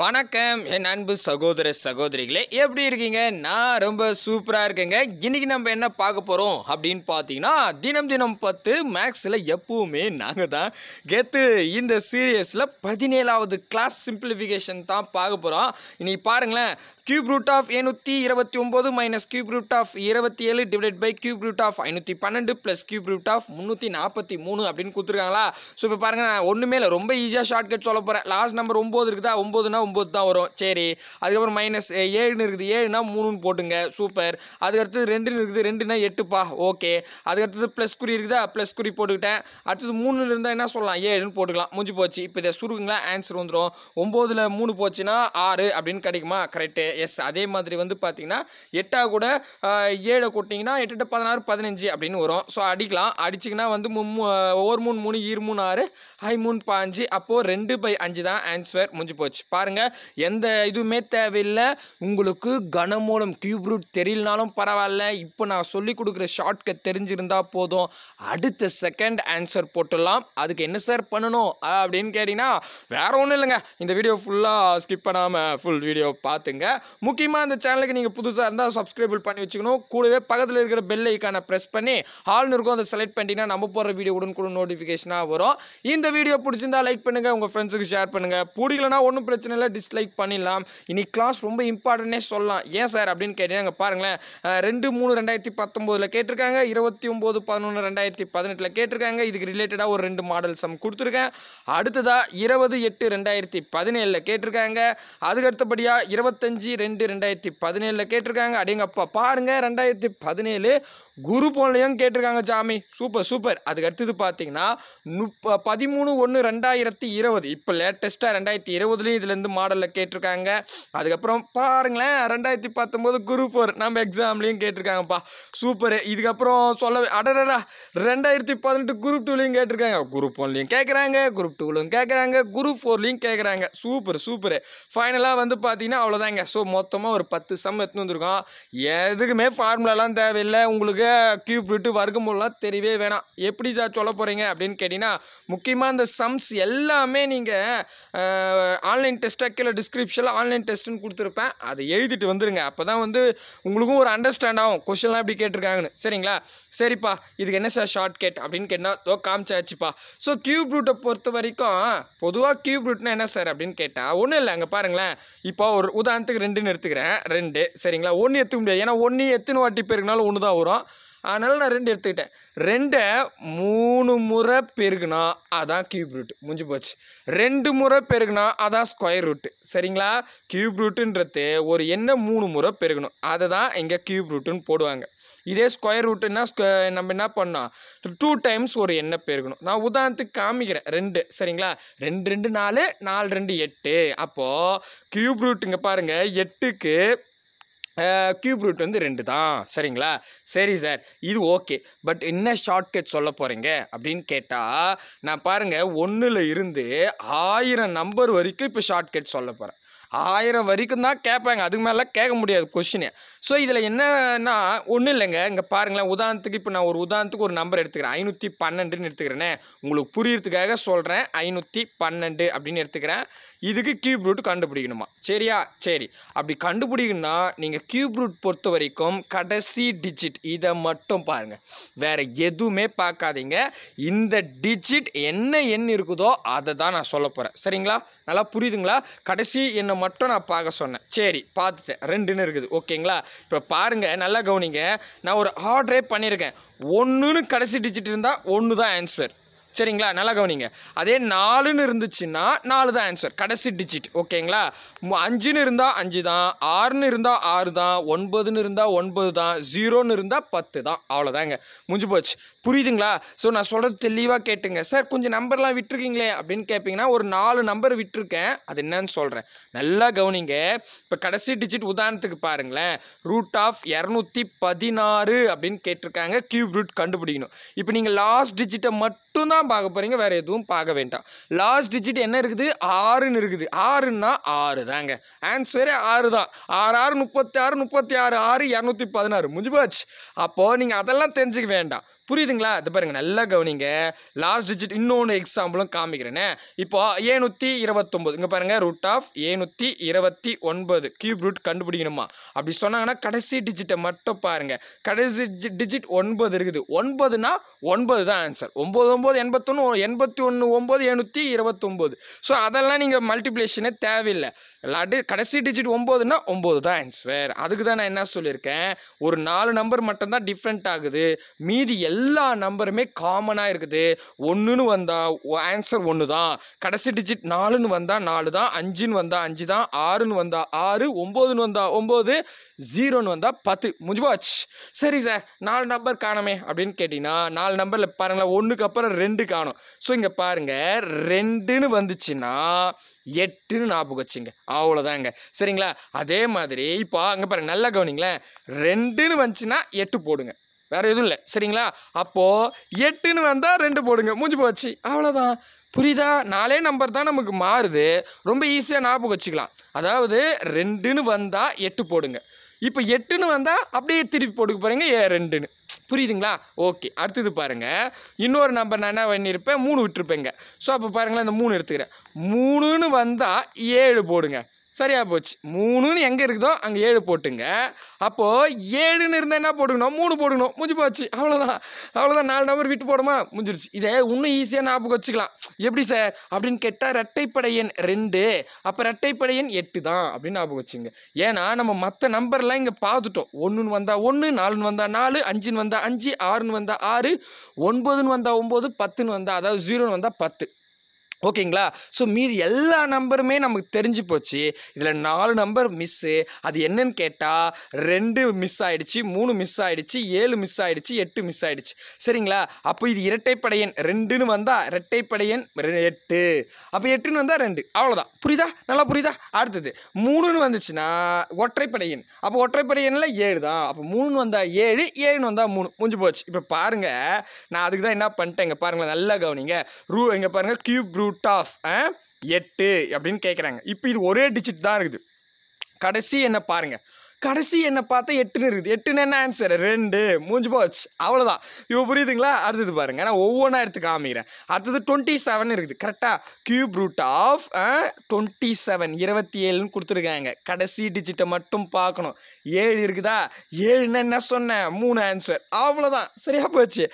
வணக்கம் என் அன்பு சகோதர சகோதரிகளே எப்படி இருக்கீங்க நான் ரொம்ப சூப்பராக இருக்கேங்க இன்றைக்கி நம்ம என்ன பார்க்க போகிறோம் அப்படின்னு பார்த்தீங்கன்னா தினம் தினம் பத்து மேக்ஸில் எப்பவுமே நாங்கள் தான் கெத்து இந்த சீரியஸில் பதினேழாவது கிளாஸ் சிம்பிளிஃபிகேஷன் தான் பார்க்க போகிறோம் இன்றைக்கி பாருங்களேன் கியூப் ரூட் ஆஃப் எண்ணூற்றி இருபத்தி ஒம்பது மைனஸ் கியூப் ரூட் ஆஃப் இருபத்தி ஏழு divide by cube root of ஐநூற்றி பன்னெண்டு ப்ளஸ் கியூப் ரூட் ஆஃப் முந்நூற்றி நாற்பத்தி மூணு அப்படின்னு கொடுத்துருக்காங்களா ஸோ இப்போ பாருங்கள் நான் ஒன்றுமே இல்லை ரொம்ப ஈஸியாக ஷார்ட்கட் சொல்ல போகிறேன் லாஸ்ட் நம்பர் ஒம்பது இருக்குதா ஒம்பதுனா ஒம்பது தான் வரும் சரி அதுக்கப்புறம் மைனஸ் ஏழுன்னு இருக்குது ஏழுனா மூணுன்னு போட்டுங்க சூப்பர் அதுக்கடுத்தது ரெண்டுன்னு இருக்குது ரெண்டுனா எட்டுப்பா ஓகே அதுக்கடுத்தது ப்ளஸ் குறி இருக்குதா ப்ளஸ் குறி போட்டுக்கிட்டேன் அடுத்தது மூணுன்னு இருந்தால் என்ன சொல்லலாம் ஏழுன்னு போட்டுக்கலாம் முடிஞ்சு போச்சு இப்போ இதை சுருக்குங்களா ஆன்சர் வந்துடும் ஒம்போதில் மூணு போச்சுன்னா ஆறு அப்படின்னு கிடைக்குமா கரெக்டு எஸ் அதே மாதிரி வந்து பார்த்தீங்கன்னா எட்டாக கூட ஏழை கொட்டிங்கன்னா எட்டு பதினாறு பதினஞ்சு அப்படின்னு வரும் ஸோ அடிக்கலாம் அடிச்சிங்கன்னா வந்து ஒரு மூணு மூணு ஈர் மூணு ஆறு ஐ மூணு பாஞ்சு அப்போது ரெண்டு பை அஞ்சு தான் ஆன்சர் முடிஞ்சு போச்சு பாருங்கள் பாருங்க எந்த இதுவுமே தேவையில்லை உங்களுக்கு கனமூலம் கியூப் ரூட் தெரியலனாலும் பரவாயில்ல இப்போ நான் சொல்லி கொடுக்குற ஷார்ட்கட் தெரிஞ்சிருந்தா போதும் அடுத்த செகண்ட் ஆன்சர் போட்டுடலாம் அதுக்கு என்ன சார் பண்ணணும் அப்படின்னு கேட்டீங்கன்னா வேற ஒன்றும் இல்லைங்க இந்த வீடியோ ஃபுல்லாக ஸ்கிப் பண்ணாமல் ஃபுல் வீடியோ பார்த்துங்க முக்கியமாக இந்த சேனலுக்கு நீங்கள் புதுசாக இருந்தால் சப்ஸ்கிரைபிள் பண்ணி வச்சுக்கணும் கூடவே பக்கத்தில் இருக்கிற பெல் ஐக்கான ப்ரெஸ் பண்ணி ஹால்னு இருக்கும் அதை செலக்ட் பண்ணிட்டீங்கன்னா நம்ம போடுற வீடியோ உடனுக்குடன் நோட்டிஃபிகேஷனாக வரும் இந்த வீடியோ பிடிச்சிருந்தா லைக் பண்ணுங்கள் உங்கள் ஃப்ரெண்ட்ஸுக்கு ஷேர் பண்ணுங்கள் பிடிக்கலன்னா ஒன்றும் பிரச்சனை சேனலை டிஸ்லைக் பண்ணிடலாம் இனி கிளாஸ் ரொம்ப இம்பார்ட்டன்னே சொல்லலாம் ஏன் சார் அப்படின்னு கேட்டீங்கன்னா பாருங்களேன் ரெண்டு மூணு ரெண்டாயிரத்தி பத்தொம்போதில் கேட்டிருக்காங்க இருபத்தி ஒம்பது பதினொன்று ரெண்டாயிரத்தி பதினெட்டில் கேட்டிருக்காங்க இதுக்கு ரிலேட்டடாக ஒரு ரெண்டு மாடல் சம் கொடுத்துருக்கேன் அடுத்ததாக இருபது எட்டு ரெண்டாயிரத்தி பதினேழில் கேட்டிருக்காங்க அதுக்கு இருபத்தஞ்சி ரெண்டு ரெண்டாயிரத்தி பதினேழில் கேட்டிருக்காங்க அப்படிங்கப்பா பாருங்கள் ரெண்டாயிரத்தி பதினேழு குரு போன்லையும் கேட்டிருக்காங்க ஜாமி சூப்பர் சூப்பர் அதுக்கு அடுத்தது பார்த்தீங்கன்னா முப்ப பதிமூணு ஒன்று ரெண்டாயிரத்தி இருபது இப்போ லேட்டஸ்ட்டாக ரெண்டாயிரத்தி இருபதுலேயும் இதுலேருந்து வந்து மாடலில் கேட்டிருக்காங்க அதுக்கப்புறம் பாருங்களேன் ரெண்டாயிரத்தி பத்தொம்போது குரூப் ஃபோர் நம்ம எக்ஸாம்லேயும் கேட்டிருக்காங்கப்பா சூப்பர் இதுக்கப்புறம் சொல்ல அடடா ரெண்டாயிரத்தி பதினெட்டு குரூப் டூலையும் கேட்டிருக்காங்க குரூப் ஒன்லையும் கேட்குறாங்க குரூப் டூலையும் கேட்குறாங்க குரூப் ஃபோர்லையும் கேட்குறாங்க சூப்பர் சூப்பர் ஃபைனலாக வந்து பார்த்தீங்கன்னா அவ்வளோதாங்க ஸோ மொத்தமாக ஒரு பத்து சம் எத்தனை வந்திருக்கோம் எதுக்குமே ஃபார்முலாலாம் தேவையில்லை உங்களுக்கு கியூப் விட்டு வர்க்கமூலாம் தெரியவே வேணாம் எப்படி சார் சொல்ல போகிறீங்க அப்படின்னு கேட்டிங்கன்னா முக்கியமாக அந்த சம்ஸ் எல்லாமே நீங்கள் ஆன்லைன் டெஸ்ட் எக்ஸ்ட்ரா கீழே டிஸ்கிரிப்ஷனில் ஆன்லைன் டெஸ்ட்னு கொடுத்துருப்பேன் அதை எழுதிட்டு வந்துடுங்க அப்போ தான் வந்து உங்களுக்கும் ஒரு அண்டர்ஸ்டாண்ட் ஆகும் கொஷின்லாம் எப்படி கேட்டிருக்காங்கன்னு சரிங்களா சரிப்பா இதுக்கு என்ன சார் ஷார்ட் கட் அப்படின்னு கேட்டால் தோ காமிச்சாச்சுப்பா ஸோ கியூப் ரூட்டை பொறுத்த வரைக்கும் பொதுவாக கியூப் ரூட்னா என்ன சார் அப்படின்னு கேட்டால் ஒன்றும் இல்லை அங்கே பாருங்களேன் இப்போ ஒரு உதாரணத்துக்கு ரெண்டுன்னு எடுத்துக்கிறேன் ரெண்டு சரிங்களா ஒன்று எடுத்துக்க முடியாது ஏன்னா ஒன்று எத்தனை வாட்டி பேருக்குனாலும் ஒன்று தான் வரும் அதனால் நான் ரெண்டு எடுத்துக்கிட்டேன் ரெண்டை மூணு முறை பெருகுனா அதான் கியூப் ரூட் முடிஞ்சு போச்சு ரெண்டு முறை பெருகுனா அதான் ஸ்கொயர் ரூட்டு சரிங்களா கியூப் ரூட்டுன்றது ஒரு எண்ணை மூணு முறை பெருகணும் அதை தான் இங்கே கியூப் ரூட்டுன்னு போடுவாங்க இதே ஸ்கொயர் ரூட்டுன்னா ஸ்கொ நம்ம என்ன பண்ணோம் டூ டைம்ஸ் ஒரு எண்ணெய் பெருகணும் நான் உதாரணத்துக்கு காமிக்கிறேன் ரெண்டு சரிங்களா ரெண்டு ரெண்டு நாலு நாலு ரெண்டு எட்டு அப்போது க்யூப் ரூட்டுங்க பாருங்கள் எட்டுக்கு க்யூப் ரூட் வந்து ரெண்டு தான் சரிங்களா சரி சார் இது ஓகே பட் என்ன ஷார்ட்கட் சொல்ல போகிறீங்க அப்படின்னு கேட்டால் நான் பாருங்கள் ஒன்றில் இருந்து ஆயிரம் நம்பர் வரைக்கும் இப்போ ஷார்ட்கட் சொல்ல போகிறேன் ஆயிரம் வரைக்கும் தான் கேட்பாங்க அதுக்கு மேலே கேட்க முடியாது கொஷினு ஸோ இதில் என்னன்னா ஒன்றும் இல்லைங்க இங்கே பாருங்களேன் உதாரணத்துக்கு இப்போ நான் ஒரு உதாரணத்துக்கு ஒரு நம்பர் எடுத்துக்கிறேன் ஐநூற்றி பன்னெண்டுன்னு எடுத்துக்கிறேனே உங்களுக்கு புரியறதுக்காக சொல்கிறேன் ஐநூற்றி பன்னெண்டு அப்படின்னு எடுத்துக்கிறேன் இதுக்கு கியூப் ரூட் கண்டுபிடிக்கணுமா சரியா சரி அப்படி கண்டுபிடிக்கணும்னா நீங்கள் கியூப் ரூட் பொறுத்த வரைக்கும் கடைசி டிஜிட் இதை மட்டும் பாருங்கள் வேறு எதுவுமே பார்க்காதீங்க இந்த டிஜிட் என்ன எண் இருக்குதோ அதை தான் நான் சொல்ல போகிறேன் சரிங்களா நல்லா புரியுதுங்களா கடைசி என்ன மட்டும் நான் பார்க்க சொன்னேன் சரி பார்த்துட்டேன் ரெண்டுன்னு இருக்குது ஓகேங்களா இப்போ பாருங்கள் நல்லா கவனிங்க நான் ஒரு ஆர்டரே பண்ணியிருக்கேன் ஒன்றுன்னு கடைசி டிஜிட் இருந்தால் ஒன்று தான் ஆன்சர் சரிங்களா நல்லா கவனிங்க அதே நாலுன்னு இருந்துச்சுன்னா நாலு தான் ஆன்சர் கடைசி டிஜிட் ஓகேங்களா அஞ்சுன்னு இருந்தால் அஞ்சு தான் ஆறுன்னு இருந்தால் ஆறு தான் ஒன்பதுன்னு இருந்தால் ஒன்பது தான் ஜீரோன்னு இருந்தால் பத்து தான் அவ்வளோதாங்க முடிஞ்சு போச்சு புரியுதுங்களா ஸோ நான் சொல்கிறது தெளிவாக கேட்டுங்க சார் கொஞ்சம் நம்பர்லாம் விட்டுருக்கீங்களே அப்படின்னு கேட்பீங்கன்னா ஒரு நாலு நம்பர் விட்டுருக்கேன் அது என்னன்னு சொல்கிறேன் நல்லா கவனிங்க இப்போ கடைசி டிஜிட் உதாரணத்துக்கு பாருங்களேன் ரூட் ஆஃப் இரநூத்தி பதினாறு அப்படின்னு கேட்டிருக்காங்க கியூப் ரூட் கண்டுபிடிக்கணும் இப்போ நீங்கள் லாஸ்ட் டிஜிட்டை மட்டும்தான் தான் பார்க்க போகிறீங்க வேறு எதுவும் பார்க்க வேண்டாம் லாஸ்ட் டிஜிட் என்ன இருக்குது ஆறுன்னு இருக்குது ஆறுன்னா ஆறு தாங்க ஆன்சரே ஆறு தான் ஆறு ஆறு முப்பத்தி ஆறு முப்பத்தி ஆறு ஆறு இரநூத்தி பதினாறு முடிஞ்சு போச்சு அப்போது நீங்கள் அதெல்லாம் தெரிஞ்சுக்க வேண்டாம் புரியுதுங்களா இது பாருங்க நல்லா கவனிங்க லாஸ்ட் டிஜிட் இன்னொன்று எக்ஸாம்பிளும் காமிக்கிறேனே இப்போ ஏநூற்றி இருபத்தொம்பது இங்கே பாருங்கள் ரூட் ஆஃப் ஏநூற்றி இருபத்தி ஒன்பது கியூப் ரூட் கண்டுபிடிக்கணுமா அப்படி சொன்னாங்கன்னா கடைசி டிஜிட்டை மட்டும் பாருங்கள் கடைசி டிஜிட் ஒன்பது இருக்குது ஒன்பதுனா ஒன்பது தான் ஆன்சர் ஒம்பது ஒம்பது எண்பத்தொன்று எண்பத்தி ஒன்று ஒம்பது எழுநூற்றி இருபத்தொம்போது ஸோ அதெல்லாம் நீங்கள் மல்டிப்ளேஷனே தேவையில்லை லடு கடைசி டிஜிட் ஒம்போதுனா ஒம்பது தான் ஆன்சர் அதுக்கு தான் நான் என்ன சொல்லியிருக்கேன் ஒரு நாலு நம்பர் மட்டும்தான் டிஃப்ரெண்ட் ஆகுது மீதி எல்லா நம்பருமே காமனாக இருக்குது ஒன்றுன்னு வந்தால் ஆன்சர் ஒன்று தான் கடைசி டிஜிட் நாலுன்னு வந்தால் நாலு தான் அஞ்சுன்னு வந்தால் அஞ்சு தான் ஆறுன்னு வந்தால் ஆறு ஒம்போதுன்னு வந்தால் ஒம்பது ஜீரோன்னு வந்தால் பத்து முடிஞ்சு சரி சார் நாலு நம்பர் காணமே அப்படின்னு கேட்டிங்கன்னா நாலு நம்பரில் பாருங்களேன் ஒன்றுக்கு அப்புறம் ரெண்டு ரெண்டு காணும் ஸோ இங்கே பாருங்கள் ரெண்டுன்னு வந்துச்சுன்னா எட்டுன்னு ஞாபகம் வச்சுங்க அவ்வளோதாங்க சரிங்களா அதே மாதிரி இப்போ அங்கே பாருங்கள் நல்லா கவனிங்களேன் ரெண்டுன்னு வந்துச்சுன்னா எட்டு போடுங்க வேறு எதுவும் இல்லை சரிங்களா அப்போது எட்டுன்னு வந்தால் ரெண்டு போடுங்க மூஞ்சி போச்சு அவ்வளோதான் புரியுதா நாலே நம்பர் தான் நமக்கு மாறுது ரொம்ப ஈஸியாக ஞாபகம் வச்சுக்கலாம் அதாவது ரெண்டுன்னு வந்தால் எட்டு போடுங்க இப்போ எட்டுன்னு வந்தால் அப்படியே திருப்பி போட்டுக்க போகிறீங்க ஏ ரெண்டுன்னு புரியுதுங்களா ஓகே அடுத்தது பாருங்கள் இன்னொரு நம்பர் நான் என்ன பண்ணியிருப்பேன் மூணு விட்டுருப்பேங்க ஸோ அப்போ பாருங்களேன் இந்த மூணு எடுத்துக்கிறேன் மூணுன்னு வந்தால் ஏழு போடுங்க சரியாக போச்சு மூணுன்னு எங்கே இருக்குதோ அங்கே ஏழு போட்டுங்க அப்போது ஏழுன்னு இருந்தால் என்ன போட்டுக்கணும் மூணு போட்டுக்கணும் முடிஞ்சு போச்சு அவ்வளோதான் அவ்வளோதான் நாலு நம்பர் விட்டு போடுமா முடிஞ்சிருச்சு இதை இன்னும் ஈஸியாக ஞாபகம் வச்சுக்கலாம் எப்படி சார் அப்படின்னு கேட்டால் ரெட்டைப்படை எண் ரெண்டு அப்போ ரெட்டைப்படை எண் எட்டு தான் அப்படின்னு ஞாபகம் வச்சுங்க ஏன்னா நம்ம மற்ற நம்பர்லாம் இங்கே பார்த்துட்டோம் ஒன்றுன்னு வந்தால் ஒன்று நாலுன்னு வந்தால் நாலு அஞ்சுன்னு வந்தால் அஞ்சு ஆறுன்னு வந்தால் ஆறு ஒன்பதுன்னு வந்தால் ஒம்பது பத்துன்னு வந்தால் அதாவது ஜீரோன்னு வந்தால் பத்து ஓகேங்களா ஸோ மீதி எல்லா நம்பருமே நமக்கு தெரிஞ்சு போச்சு இதில் நாலு நம்பர் மிஸ்ஸு அது என்னன்னு கேட்டால் ரெண்டு மிஸ் ஆகிடுச்சு மூணு மிஸ் ஆகிடுச்சு ஏழு மிஸ் ஆகிடுச்சு எட்டு மிஸ் ஆகிடுச்சு சரிங்களா அப்போ இது இரட்டைப்படையன் ரெண்டுன்னு வந்தால் இரட்டைப்படையன் எட்டு அப்போ எட்டுன்னு வந்தால் ரெண்டு அவ்வளோதான் புரியுதா நல்லா புரியுதா அடுத்தது மூணுன்னு வந்துச்சுன்னா ஒற்றைப்படையன் அப்போ ஒற்றைப்படையனில் ஏழு தான் அப்போ மூணுன்னு வந்தால் ஏழு ஏழுன்னு வந்தால் மூணு முடிஞ்சு போச்சு இப்போ பாருங்கள் நான் அதுக்கு தான் என்ன பண்ணிட்டேன் இங்கே பாருங்களேன் நல்லா கவனிங்க ரூ இங்கே பாருங்கள் க்யூப் ரூ ரூட் ஆஃப் எட்டு அப்படின்னு கேட்குறாங்க இப்போ இது ஒரே டிஜிட் தான் இருக்குது கடைசி என்ன பாருங்கள் கடைசி என்னை பார்த்தா எட்டுன்னு இருக்குது எட்டுன்னு என்ன ஆன்சர் ரெண்டு மூஞ்சு போச்சு அவ்வளோதான் இவ்வளோ புரியுதுங்களா அடுத்தது பாருங்கள் ஏன்னா ஒவ்வொன்றா எடுத்து காமிக்கிறேன் அடுத்தது டுவெண்ட்டி செவன் இருக்குது கரெக்டாக cube root of twenty seven இருபத்தி ஏழுன்னு கொடுத்துருக்காங்க கடைசி டிஜிட்டை மட்டும் பார்க்கணும் ஏழு இருக்குதா ஏழுன்னு என்ன சொன்னேன் மூணு ஆன்சர் அவ்வளோதான் சரியா போச்சு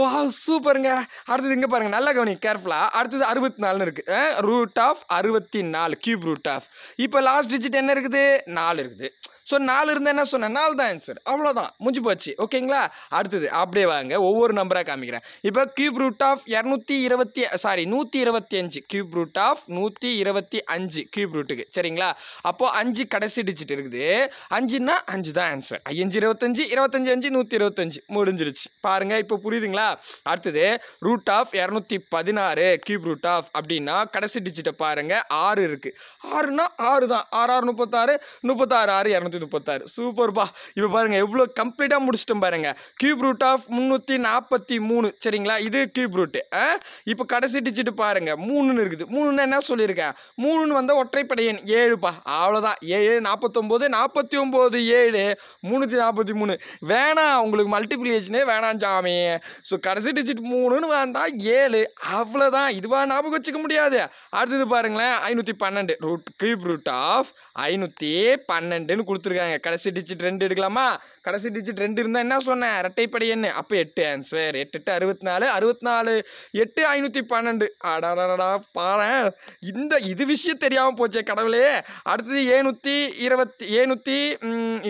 வா சூப்பருங்க அடுத்தது இங்கே பாருங்கள் நல்லா கவனி கேர்ஃபுல்லாக அடுத்தது அறுபத்தி நாலுன்னு இருக்குது ரூட் ஆஃப் அறுபத்தி நாலு கியூப் ரூட் ஆஃப் இப்போ லாஸ்ட் டிஜிட் என்ன இருக்குது நாலு இருக்குது ஸோ ஸோ நாலு இருந்தால் என்ன சொன்னேன் நாலு தான் ஆன்சர் அவ்வளோதான் முடிஞ்சு போச்சு ஓகேங்களா அடுத்தது அப்படியே வாங்க ஒவ்வொரு நம்பராக காமிக்கிறேன் இப்போ கியூப் ரூட் ஆஃப் இரநூத்தி இருபத்தி சாரி நூற்றி இருபத்தி அஞ்சு கியூப் ரூட் ஆஃப் நூற்றி இருபத்தி அஞ்சு கியூப் ரூட்டுக்கு சரிங்களா அப்போது அஞ்சு கடைசி டிஜிட் இருக்குது அஞ்சுன்னா அஞ்சு தான் ஆன்சர் அஞ்சு இருபத்தஞ்சு இருபத்தஞ்சு அஞ்சு நூற்றி இருபத்தஞ்சு முடிஞ்சிருச்சு பாருங்கள் இப்போ புரியுதுங்களா அடுத்தது ரூட் ஆஃப் இரநூத்தி பதினாறு கியூப் ரூட் ஆஃப் அப்படின்னா கடைசி டிஜிட்டை பாருங்கள் ஆறு இருக்குது ஆறுனா ஆறு தான் ஆறு ஆறு முப்பத்தாறு முப்பத்தாறு ஆறு இரநூத்தி இது பார்த்தாரு சூப்பர்ப்பா இப்போ பாருங்கள் எவ்வளோ கம்ப்ளீட்டாக முடிச்சிட்டோம் பாருங்கள் கியூப் ரூட் ஆஃப் முந்நூற்றி நாற்பத்தி மூணு சரிங்களா இது கியூப் ரூட்டு இப்போ கடைசி டிஜிட் பாருங்கள் மூணுன்னு இருக்குது மூணுன்னு என்ன சொல்லியிருக்கேன் மூணுன்னு வந்தால் ஒற்றைப்படையன் ஏழுப்பா அவ்வளோதான் ஏழு நாற்பத்தொம்போது நாற்பத்தி ஒம்பது ஏழு முந்நூற்றி நாற்பத்தி மூணு வேணாம் உங்களுக்கு மல்டிப்ளிகேஷனே வேணாம் ஜாமி ஸோ கடைசி டிஜிட் மூணுன்னு வந்தால் ஏழு அவ்வளோதான் இதுவாக ஞாபகம் வச்சுக்க முடியாது அடுத்தது பாருங்களேன் ஐநூற்றி பன்னெண்டு ரூட் கியூப் ரூட் ஆஃப் ஐநூற்றி பன்னெண்டுன்னு கொடுத்துருக்கேன் கொடுத்துருக்காங்க கடைசி டிஜிட் ரெண்டு எடுக்கலாமா கடைசி டிஜிட் ரெண்டு இருந்தால் என்ன சொன்னேன் இரட்டைப்படை என்ன அப்போ எட்டு ஆன்சர் எட்டு எட்டு அறுபத்தி நாலு அறுபத்தி நாலு எட்டு ஐநூற்றி பன்னெண்டு அடாடா பாரு இந்த இது விஷயம் தெரியாமல் போச்சே கடவுளே அடுத்தது ஏநூற்றி இருபத்தி ஏநூற்றி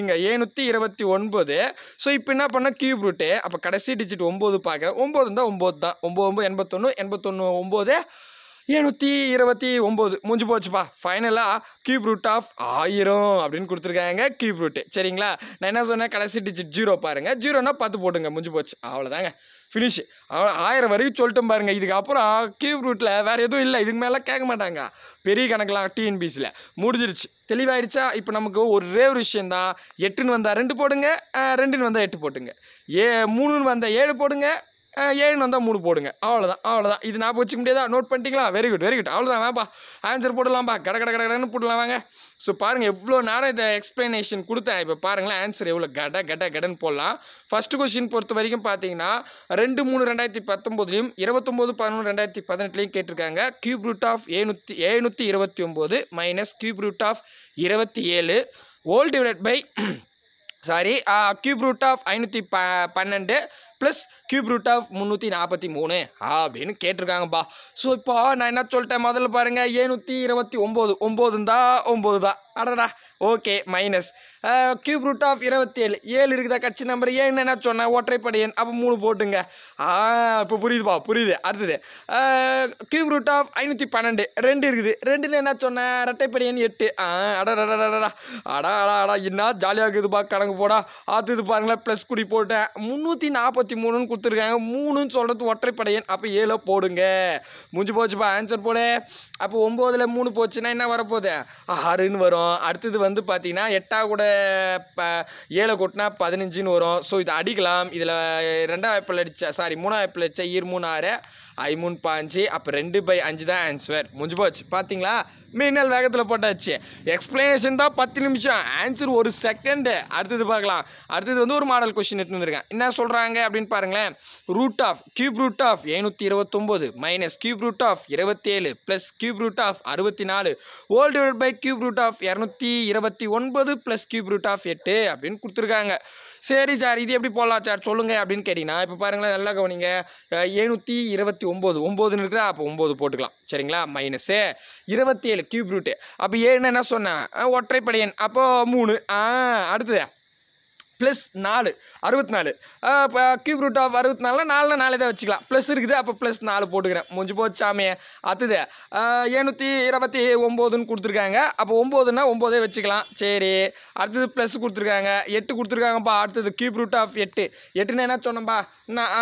இங்கே ஏநூற்றி இருபத்தி ஒன்பது ஸோ இப்போ என்ன பண்ணால் கியூப் ரூட்டு அப்போ கடைசி டிஜிட் ஒம்பது பார்க்க ஒம்பது இருந்தால் ஒம்பது தான் ஒம்பது ஒம்பது எண்பத்தொன்று எண்பத்தொன்று ஒம்பது ஏழ்நூற்றி இருபத்தி ஒம்பது முடிஞ்சு போச்சுப்பா ஃபைனலாக கியூப் ரூட் ஆஃப் ஆயிரம் அப்படின்னு கொடுத்துருக்காங்க கியூப் ரூட்டு சரிங்களா நான் என்ன சொன்னேன் கடைசி டிஜிட் ஜீரோ பாருங்கள் ஜீரோனா பார்த்து போட்டுங்க முடிஞ்சு போச்சு அவ்வளோதாங்க ஃபினிஷ் அவ்வளோ ஆயிரம் வரைக்கும் சொல்லிட்டோம் பாருங்கள் இதுக்கப்புறம் கியூப் ரூட்டில் வேறு எதுவும் இல்லை இதுக்கு மேலே கேட்க மாட்டாங்க பெரிய கணக்கெலாம் டிஎன்பிசியில் முடிஞ்சிருச்சு தெளிவாயிடுச்சா இப்போ நமக்கு ஒரே ஒரு விஷயம் தான் எட்டுன்னு வந்தால் ரெண்டு போடுங்க ரெண்டுன்னு வந்தால் எட்டு போட்டுங்க ஏ மூணுன்னு வந்தால் ஏழு போடுங்க ஏழு வந்தால் மூணு போடுங்க அவ்வளோதான் அவ்வளோதான் இது நான் வச்சுக்க முடியாதா நோட் பண்ணிட்டீங்களா வெரி குட் வெரி குட் அவ்வளோதான் வேப்பா ஆன்சர் போடலாம்ப்பா கடை கடை கடைன்னு போடலாம் வாங்க ஸோ பாருங்கள் எவ்வளோ நேரம் இதை எக்ஸ்ப்ளனேஷன் கொடுத்தேன் இப்போ பாருங்களேன் ஆன்சர் எவ்வளோ கட கட கடன்னு போடலாம் ஃபஸ்ட்டு கொஸ்டின் பொறுத்த வரைக்கும் பார்த்தீங்கன்னா ரெண்டு மூணு ரெண்டாயிரத்தி பத்தொம்போதுலையும் இருபத்தொம்போது பதினொன்று ரெண்டாயிரத்தி பதினெட்டுலையும் கேட்டிருக்காங்க கியூப் ரூட் ஆஃப் ஏநூற்றி ஏழுநூற்றி இருபத்தி ஒம்பது மைனஸ் கியூப் ரூட் ஆஃப் இருபத்தி ஏழு whole divide by sorry cube root of ஐநூற்றி ப பன்னெண்டு ப்ளஸ் கியூப் ரூட் ஆஃப் முந்நூற்றி நாற்பத்தி மூணு அப்படின்னு கேட்டிருக்காங்கப்பா ஸோ இப்போ நான் என்ன சொல்லிட்டேன் முதல்ல பாருங்கள் ஏழ்நூற்றி இருபத்தி ஒம்பது ஒம்பது தான் ஒம்பது தான் அடடா okay minus cube root of இருபத்தி ஏழு ஏழு இருக்குதா கட்சி நம்பர் ஏன் என்ன சொன்னேன் ஒற்றைப்படை எண் அப்போ மூணு போட்டுங்க இப்போ புரியுதுப்பா புரியுது அடுத்தது கியூப் ரூட் ஆஃப் ஐநூற்றி பன்னெண்டு ரெண்டு இருக்குது ரெண்டுன்னு என்ன சொன்னேன் இரட்டைப்படை எண் எட்டு ஆ அடா அடா அடா என்ன ஜாலியாக இருக்குதுப்பா கணக்கு போடா ஆற்றுது பாருங்களேன் ப்ளஸ் குடி போட்டேன் முந்நூற்றி நாற்பத்தி மூணுன்னு கொடுத்துருக்காங்க மூணுன்னு சொல்கிறது ஒற்றைப்படை எண் அப்போ ஏழை போடுங்க முடிஞ்சு போச்சுப்பா ஆன்சர் போடு அப்போ ஒம்போதில் மூணு போச்சுன்னா என்ன வரப்போகுது ஆறுன்னு வரும் அடுத்தது வந்து பார்த்தீங்கன்னா எட்டா கூட ப ஏழை கூட்டினா பதினஞ்சுன்னு வரும் ஸோ இதை அடிக்கலாம் இதில் ரெண்டாம் ஆப்பிள் அடித்தா சாரி மூணாம் ஆப்பிள் அடித்தா ஈர் மூணு ஆறு ஐமூணு பாஞ்சு அப்போ ரெண்டு பை அஞ்சு தான் ஆன்சர் முடிஞ்சு போச்சு பார்த்தீங்களா மின்னல் வேகத்தில் போட்டாச்சு எக்ஸ்பிளனேஷன் தான் பத்து நிமிஷம் ஆன்சர் ஒரு செகண்டு அடுத்தது பார்க்கலாம் அடுத்தது வந்து ஒரு மாடல் கொஸ்டின் எடுத்து வந்திருக்கேன் என்ன சொல்கிறாங்க அப்படின்னு பாருங்களேன் root of cube root of எழுநூற்றி இருபத்தொம்போது மைனஸ் கியூப் ரூட் ஆஃப் இருபத்தேழு ப்ளஸ் கியூப் ரூட் ஆஃப் அறுபத்தி நாலு whole divide by cube root of இரநூத்தி இருபத்தி ஒன்பது ப்ளஸ் கியூப் ரூட் ஆஃப் எட்டு அப்படின்னு கொடுத்துருக்காங்க சரி சார் இது எப்படி போடலாம் சார் சொல்லுங்கள் அப்படின்னு கேட்டிங்கன்னா இப்போ பாருங்களேன் நல்லா கவனிங்க எழுநூற்றி இருபத்தி ஒம்பது ஒம்போதுன்னு இருக்குதா அப்போ ஒம்பது போட்டுக்கலாம் சரிங்களா மைனஸு இருபத்தி ஏழு கியூப் ரூட்டு அப்போ ஏழுன்னு என்ன சொன்னேன் ஒற்றைப்படையன் அப்போது மூணு ஆ அடுத்தது ப்ளஸ் நாலு அறுபத்தி நாலு இப்போ கியூப் ரூட் ஆஃப் அறுபத்தி நாலுனா நாலுனா நாலு தான் வச்சுக்கலாம் ப்ளஸ் இருக்குது அப்போ ப்ளஸ் நாலு போட்டுக்கிறேன் முடிஞ்சு போச்சாமே அடுத்தது ஏழ்நூற்றி இருபத்தி ஒம்போதுன்னு கொடுத்துருக்காங்க அப்போ ஒம்போதுன்னா ஒம்போதே வச்சுக்கலாம் சரி அடுத்தது ப்ளஸ் கொடுத்துருக்காங்க எட்டு கொடுத்துருக்காங்கப்பா அடுத்தது கியூப் ரூட் ஆஃப் எட்டு எட்டுன்னா என்ன சொன்னோம்ப்பா நான்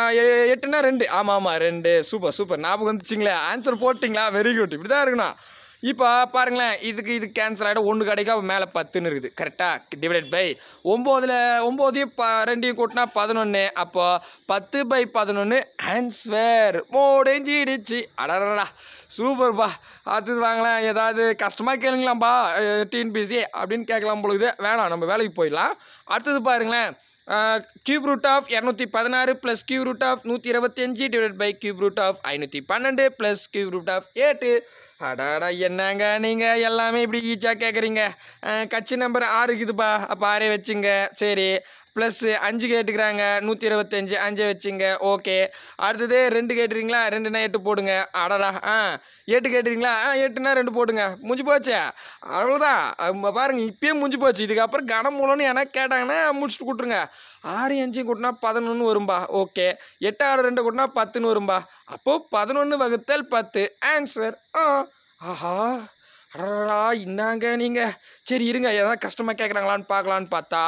எட்டுனா ரெண்டு ஆமாம் ஆமாம் ரெண்டு சூப்பர் சூப்பர் ஞாபகம் வந்துச்சிங்களே ஆன்சர் போட்டிங்களா வெரி குட் இப்படி தான் இருக்கணும் இப்போ பாருங்களேன் இதுக்கு இது கேன்சல் ஆகிடும் ஒன்று கிடைக்கும் அப்போ மேலே பத்துன்னு இருக்குது கரெக்டாக டிவைடட் பை ஒம்போதில் ஒம்போதையும் ப ரெண்டையும் கூட்டினா பதினொன்று அப்போ பத்து பை பதினொன்று ஆன்ஸ்வேர் மோடஞ்சிடுச்சு அடடா சூப்பர்ப்பா அடுத்தது வாங்கலாம் ஏதாவது கஷ்டமாக கேளுங்களாம்ப்பா டிஎன்பிசி அப்படின்னு கேட்கலாம் பொழுது வேணாம் நம்ம வேலைக்கு போயிடலாம் அடுத்தது பாருங்களேன் கியூப் ரூட் ஆஃப் இரநூத்தி பதினாறு ப்ளஸ் கியூப் ரூட் ஆஃப் நூற்றி அஞ்சு divide by cube root of ஐநூற்றி பன்னெண்டு ப்ளஸ் கியூப் ரூட் ஆஃப் எட்டு அடாடா என்னங்க நீங்கள் எல்லாமே இப்படி ஈச்சாக கேட்குறீங்க கட்சி நம்பர் ஆறு இருக்குதுப்பா அப்போ ஆறே வச்சுங்க சரி ப்ளஸ்ஸு அஞ்சு கேட்டுக்கிறாங்க நூற்றி இருபத்தஞ்சி அஞ்சு வச்சுங்க ஓகே அடுத்தது ரெண்டு கேட்டுறீங்களா ரெண்டுனா எட்டு போடுங்க அடடா ஆ எட்டு கேட்டுறீங்களா ஆ எட்டுனா ரெண்டு போடுங்க முடிஞ்சு போச்சு அவ்வளோதான் பாருங்கள் இப்பயே முடிஞ்சு போச்சு இதுக்கப்புறம் கனம் மூலம்னு ஏன்னா கேட்டாங்கன்னா முடிச்சுட்டு கூட்டுருங்க ஆறு அஞ்சு கூட்டினா பதினொன்று வரும்பா ஓகே எட்டு ஆறு ரெண்டு கூட்டினா பத்துன்னு வரும்பா அப்போது பதினொன்று வகுத்தல் பத்து ஆன்சர் ஆ ஆஹா அடடா இன்னாங்க நீங்கள் சரி இருங்க எதாவது கஷ்டமாக கேட்குறாங்களான்னு பார்க்கலான்னு பார்த்தா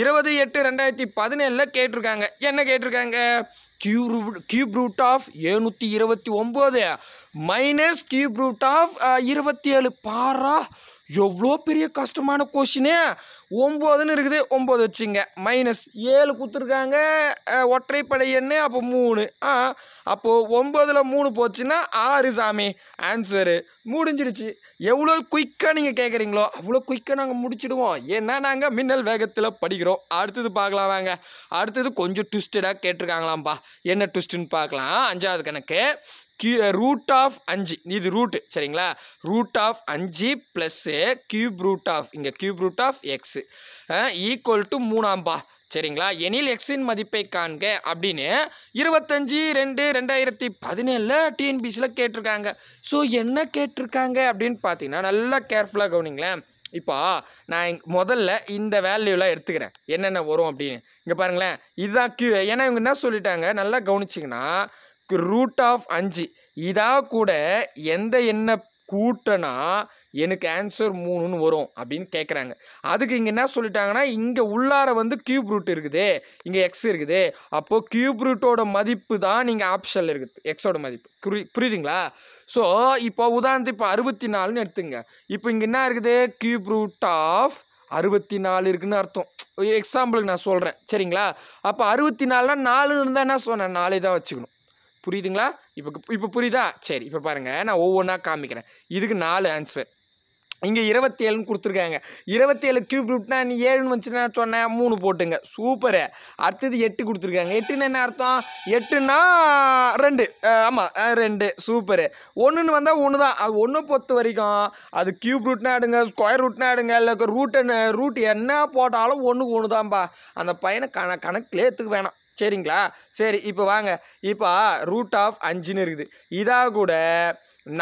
இருபது எட்டு ரெண்டாயிரத்தி பதினேழில் கேட்டிருக்காங்க என்ன கேட்டிருக்காங்க கியூப் கியூப் ரூட் ஆஃப் ஏழ்நூற்றி இருபத்தி ஒம்பது மைனஸ் கியூப் ரூட் ஆஃப் இருபத்தி ஏழு பாரா எவ்வளோ பெரிய கஷ்டமான கொஷினே ஒம்போதுன்னு இருக்குது ஒம்பது வச்சுங்க மைனஸ் ஏழு கொடுத்துருக்காங்க ஒற்றைப்படை எண்ணு அப்போ மூணு ஆ அப்போது ஒம்பதில் மூணு போச்சுன்னா ஆறு சாமி ஆன்சரு முடிஞ்சிடுச்சு எவ்வளோ குயிக்காக நீங்கள் கேட்குறீங்களோ அவ்வளோ குயிக்காக நாங்கள் முடிச்சிடுவோம் ஏன்னா நாங்கள் மின்னல் வேகத்தில் படிக்கிறோம் அடுத்தது பார்க்கலாம் வாங்க அடுத்தது கொஞ்சம் ட்விஸ்டடாக கேட்டிருக்காங்களாம்ப்பா என்ன ட்விஸ்ட்டுன்னு பார்க்கலாம் அஞ்சாவது கணக்கு கியூ ரூட் ஆஃப் அஞ்சு இது ரூட்டு சரிங்களா ரூட் ஆஃப் அஞ்சு ப்ளஸ்ஸு கியூப் ரூட் ஆஃப் இங்கே cube root of x equal to மூணாம்பா சரிங்களா எனில் எக்ஸின் மதிப்பை காண்க அப்படின்னு இருபத்தஞ்சி ரெண்டு ரெண்டாயிரத்தி பதினேழில் டிஎன்பிசியில் கேட்டிருக்காங்க ஸோ என்ன கேட்டிருக்காங்க அப்படின்னு பார்த்தீங்கன்னா நல்லா கேர்ஃபுல்லாக கவனிங்களேன் இப்போ நான் முதல்ல இந்த வேல்யூலாம் எடுத்துக்கிறேன் என்னென்ன வரும் அப்படின்னு இங்கே பாருங்களேன் இதுதான் கியூ ஏன்னா இவங்க என்ன சொல்லிட்டாங்க நல்லா கவனிச்சிங்கன்னா ரூட் ஆஃப் அஞ்சு இதாக கூட எந்த என்ன கூட்டனா எனக்கு ஆன்சர் மூணுன்னு வரும் அப்படின்னு கேட்குறாங்க அதுக்கு இங்கே என்ன சொல்லிட்டாங்கன்னா இங்கே உள்ளார வந்து கியூப் ரூட் இருக்குது இங்கே எக்ஸ் இருக்குது அப்போது கியூப் ரூட்டோட மதிப்பு தான் நீங்கள் ஆப்ஷனில் இருக்குது எக்ஸோட மதிப்பு புரி புரியுதுங்களா ஸோ இப்போ உதாரணத்து இப்போ அறுபத்தி நாலுன்னு எடுத்துங்க இப்போ இங்கே என்ன இருக்குது கியூப் ரூட் ஆஃப் அறுபத்தி நாலு இருக்குதுன்னு அர்த்தம் எக்ஸாம்பிளுக்கு நான் சொல்கிறேன் சரிங்களா அப்போ அறுபத்தி நாலுனா நாலு இருந்தால் என்ன சொன்னேன் நாலே தான் வச்சுக்கணும் புரியுதுங்களா இப்போ இப்போ புரியுதா சரி இப்போ பாருங்கள் நான் ஒவ்வொன்றா காமிக்கிறேன் இதுக்கு நாலு ஆன்சர் இங்கே இருபத்தேழுன்னு கொடுத்துருக்காங்க இருபத்தேழு கியூப் ரூட்னா நீ ஏழுன்னு வச்சுன்னா சொன்னேன் மூணு போட்டுங்க சூப்பரு அடுத்தது எட்டு கொடுத்துருக்காங்க எட்டுன்னு என்ன அர்த்தம் எட்டுன்னா ரெண்டு ஆமாம் ரெண்டு சூப்பரு ஒன்றுன்னு வந்தால் ஒன்று தான் அது ஒன்று பொறுத்த வரைக்கும் அது கியூப் ரூட்னா எடுங்க ஸ்கொயர் ரூட்னா எடுங்க இல்லை ரூட் ரூட் என்ன போட்டாலும் ஒன்றுக்கு ஒன்று தான்ப்பா அந்த பையனை கண கணக்கில் ஏற்றுக்கு வேணாம் சரிங்களா சரி இப்போ வாங்க இப்போ ரூட் ஆஃப் அஞ்சுன்னு இருக்குது இதாக கூட